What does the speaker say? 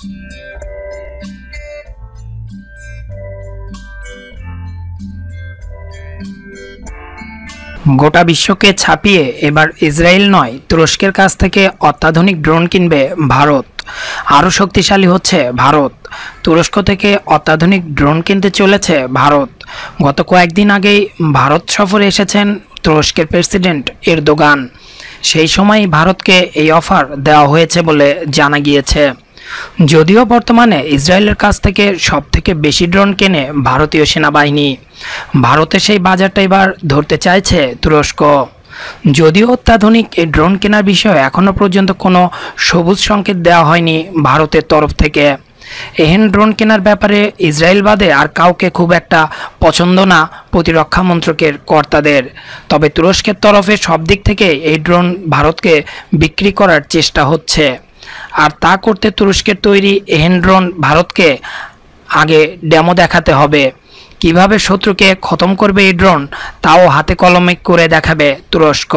গোটা বিশ্বকে ছাপিয়ে এবার ইসরায়েল নয় তুরস্কের কাছ থেকে অত্যাধুনিক ড্রোন কিনবে ভারত আরও শক্তিশালী হচ্ছে ভারত তুরস্ক থেকে অত্যাধুনিক ড্রোন কিনতে চলেছে ভারত গত কয়েকদিন আগেই ভারত সফরে এসেছেন তুরস্কের প্রেসিডেন্ট এরদোগান সেই সময় ভারতকে এই অফার দেওয়া হয়েছে বলে জানা গিয়েছে যদিও বর্তমানে ইসরায়েলের কাছ থেকে সবথেকে বেশি ড্রোন কেনে ভারতীয় সেনাবাহিনী ভারতে সেই বাজারটা এবার ধরতে চাইছে তুরস্ক যদিও অত্যাধুনিক এই ড্রোন কেনার বিষয়ে এখনও পর্যন্ত কোনো সবুজ সংকেত দেওয়া হয়নি ভারতের তরফ থেকে এহেন ড্রোন কেনার ব্যাপারে ইসরায়েল বাদে আর কাউকে খুব একটা পছন্দ না প্রতিরক্ষা মন্ত্রকের কর্তাদের তবে তুরস্কের তরফে সব দিক থেকে এই ড্রোন ভারতকে বিক্রি করার চেষ্টা হচ্ছে আর তা করতে তুরস্কের তৈরি হেন্ড্রন ভারতকে আগে ডেমো দেখাতে হবে কিভাবে শত্রুকে খতম করবে এই ড্রোন তাও হাতে কলমে করে দেখাবে তুরস্ক